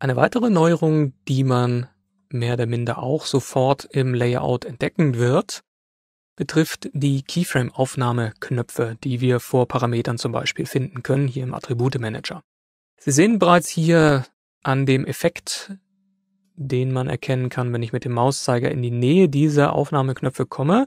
Eine weitere Neuerung, die man mehr oder minder auch sofort im Layout entdecken wird, betrifft die Keyframe-Aufnahmeknöpfe, die wir vor Parametern zum Beispiel finden können, hier im Attribute-Manager. Sie sehen bereits hier an dem Effekt, den man erkennen kann, wenn ich mit dem Mauszeiger in die Nähe dieser Aufnahmeknöpfe komme,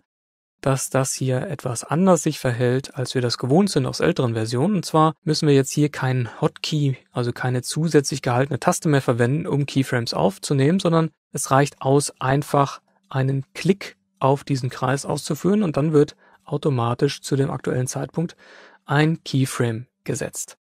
dass das hier etwas anders sich verhält, als wir das gewohnt sind aus älteren Versionen. Und zwar müssen wir jetzt hier keinen Hotkey, also keine zusätzlich gehaltene Taste mehr verwenden, um Keyframes aufzunehmen, sondern es reicht aus, einfach einen Klick auf diesen Kreis auszuführen und dann wird automatisch zu dem aktuellen Zeitpunkt ein Keyframe gesetzt.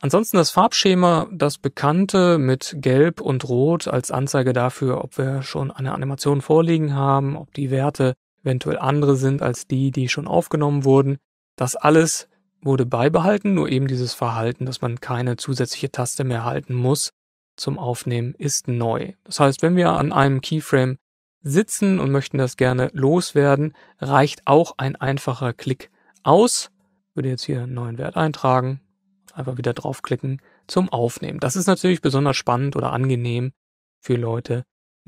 Ansonsten das Farbschema, das bekannte mit Gelb und Rot als Anzeige dafür, ob wir schon eine Animation vorliegen haben, ob die Werte eventuell andere sind als die, die schon aufgenommen wurden. Das alles wurde beibehalten, nur eben dieses Verhalten, dass man keine zusätzliche Taste mehr halten muss zum Aufnehmen, ist neu. Das heißt, wenn wir an einem Keyframe sitzen und möchten das gerne loswerden, reicht auch ein einfacher Klick aus. Ich würde jetzt hier einen neuen Wert eintragen, einfach wieder draufklicken zum Aufnehmen. Das ist natürlich besonders spannend oder angenehm für Leute,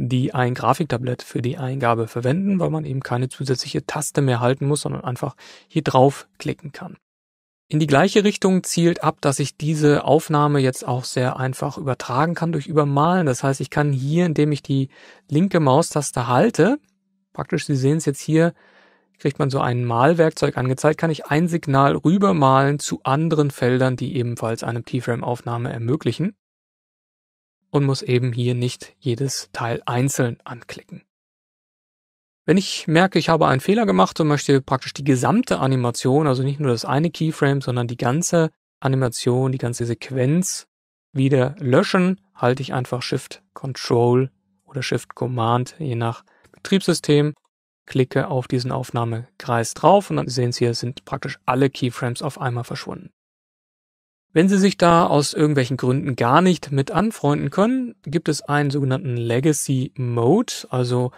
die ein Grafiktablett für die Eingabe verwenden, weil man eben keine zusätzliche Taste mehr halten muss, sondern einfach hier draufklicken kann. In die gleiche Richtung zielt ab, dass ich diese Aufnahme jetzt auch sehr einfach übertragen kann durch Übermalen. Das heißt, ich kann hier, indem ich die linke Maustaste halte, praktisch, Sie sehen es jetzt hier, kriegt man so ein Malwerkzeug angezeigt, kann ich ein Signal rübermalen zu anderen Feldern, die ebenfalls eine T-Frame-Aufnahme ermöglichen und muss eben hier nicht jedes Teil einzeln anklicken. Wenn ich merke, ich habe einen Fehler gemacht und möchte praktisch die gesamte Animation, also nicht nur das eine Keyframe, sondern die ganze Animation, die ganze Sequenz wieder löschen, halte ich einfach Shift Control oder Shift Command, je nach Betriebssystem, klicke auf diesen Aufnahmekreis drauf und dann sehen Sie, es sind praktisch alle Keyframes auf einmal verschwunden. Wenn Sie sich da aus irgendwelchen Gründen gar nicht mit anfreunden können, gibt es einen sogenannten Legacy Mode, also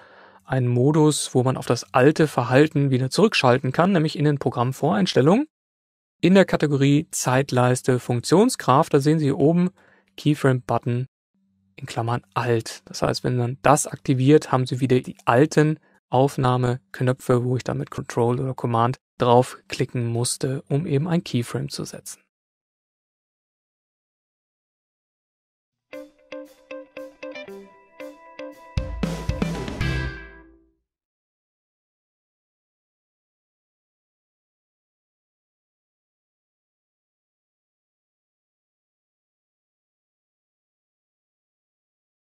einen Modus, wo man auf das alte Verhalten wieder zurückschalten kann, nämlich in den Programmvoreinstellungen. In der Kategorie Zeitleiste Funktionskraft, da sehen Sie hier oben Keyframe Button in Klammern alt. Das heißt, wenn man das aktiviert, haben Sie wieder die alten Aufnahmeknöpfe, wo ich dann mit Control oder Command draufklicken musste, um eben ein Keyframe zu setzen.